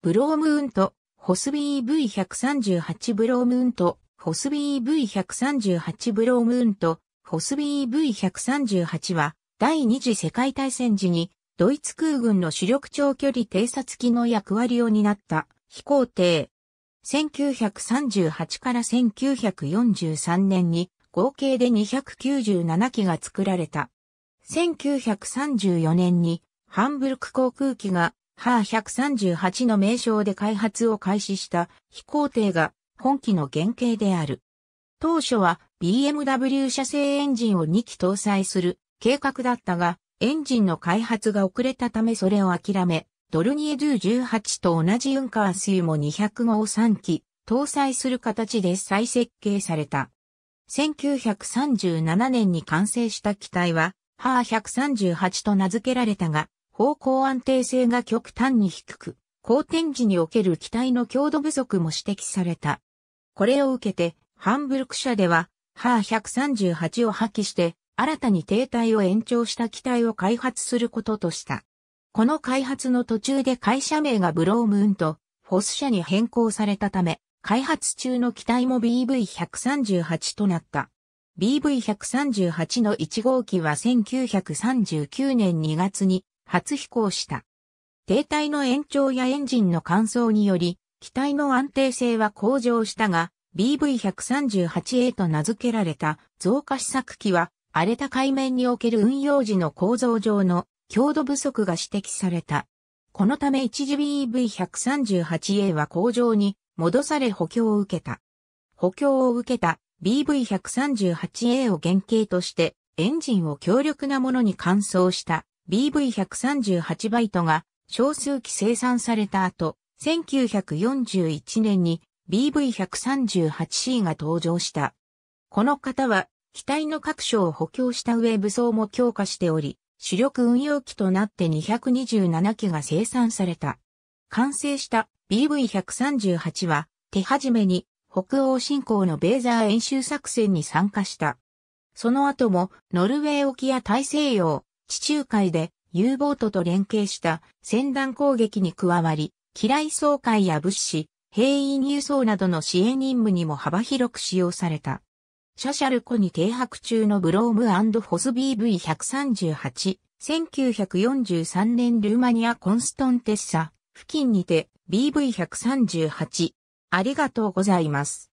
ブロームウント、ホスビー V138 ブロームウント、ホスビー V138 ブロームウント、ホスビー V138 は、第二次世界大戦時に、ドイツ空軍の主力長距離偵察機の役割を担った飛行艇。1938から1943年に合計で297機が作られた。1934年にハンブルク航空機がハー138の名称で開発を開始した飛行艇が本機の原型である。当初は BMW 社製エンジンを2機搭載する計画だったが、エンジンの開発が遅れたためそれを諦め、ドルニエドゥ18と同じユンカースユも200号3機搭載する形で再設計された。1937年に完成した機体は、ハー138と名付けられたが、方向安定性が極端に低く、好転時における機体の強度不足も指摘された。これを受けて、ハンブルク社では、ハー138を破棄して、新たに停滞を延長した機体を開発することとした。この開発の途中で会社名がブロームーンとフォス社に変更されたため、開発中の機体も BV138 となった。BV138 の1号機は1939年2月に初飛行した。停滞の延長やエンジンの乾燥により、機体の安定性は向上したが、BV138A と名付けられた増加試作機は、荒れた海面における運用時の構造上の強度不足が指摘された。このため一時 BV138A は工場に戻され補強を受けた。補強を受けた BV138A を原型としてエンジンを強力なものに乾燥した BV138 バイトが少数期生産された後、1941年に BV138C が登場した。この方は、機体の各所を補強した上武装も強化しており、主力運用機となって227機が生産された。完成した BV138 は、手始めに北欧侵攻のベーザー演習作戦に参加した。その後も、ノルウェー沖や大西洋、地中海で U ボートと連携した船団攻撃に加わり、機雷掃海や物資、兵員輸送などの支援任務にも幅広く使用された。シャシャル湖に停泊中のブロームホス BV138、1943年ルーマニアコンストンテッサ付近にて BV138。ありがとうございます。